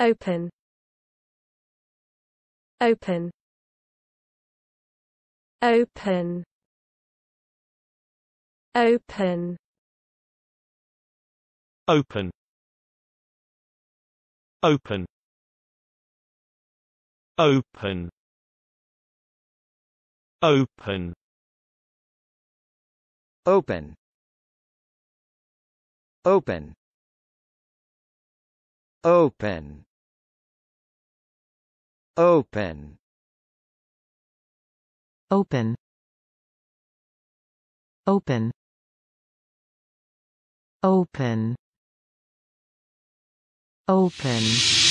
open open open open open open open open open open open Open Open Open Open Open